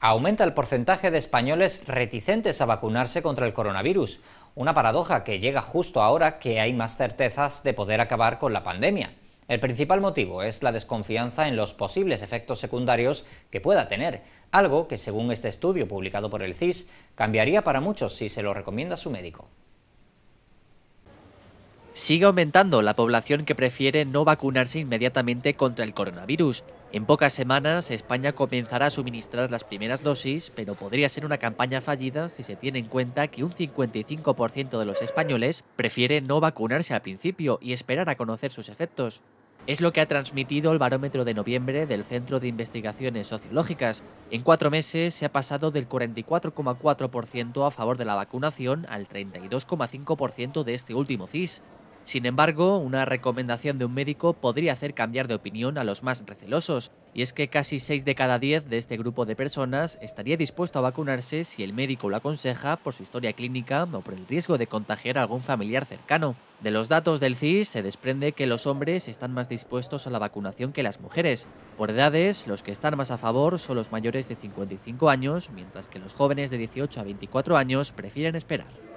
Aumenta el porcentaje de españoles reticentes a vacunarse contra el coronavirus, una paradoja que llega justo ahora que hay más certezas de poder acabar con la pandemia. El principal motivo es la desconfianza en los posibles efectos secundarios que pueda tener, algo que según este estudio publicado por el CIS cambiaría para muchos si se lo recomienda su médico. Sigue aumentando la población que prefiere no vacunarse inmediatamente contra el coronavirus. En pocas semanas, España comenzará a suministrar las primeras dosis, pero podría ser una campaña fallida si se tiene en cuenta que un 55% de los españoles prefiere no vacunarse al principio y esperar a conocer sus efectos. Es lo que ha transmitido el barómetro de noviembre del Centro de Investigaciones Sociológicas. En cuatro meses se ha pasado del 44,4% a favor de la vacunación al 32,5% de este último CIS. Sin embargo, una recomendación de un médico podría hacer cambiar de opinión a los más recelosos, y es que casi 6 de cada 10 de este grupo de personas estaría dispuesto a vacunarse si el médico lo aconseja por su historia clínica o por el riesgo de contagiar a algún familiar cercano. De los datos del CIS se desprende que los hombres están más dispuestos a la vacunación que las mujeres. Por edades, los que están más a favor son los mayores de 55 años, mientras que los jóvenes de 18 a 24 años prefieren esperar.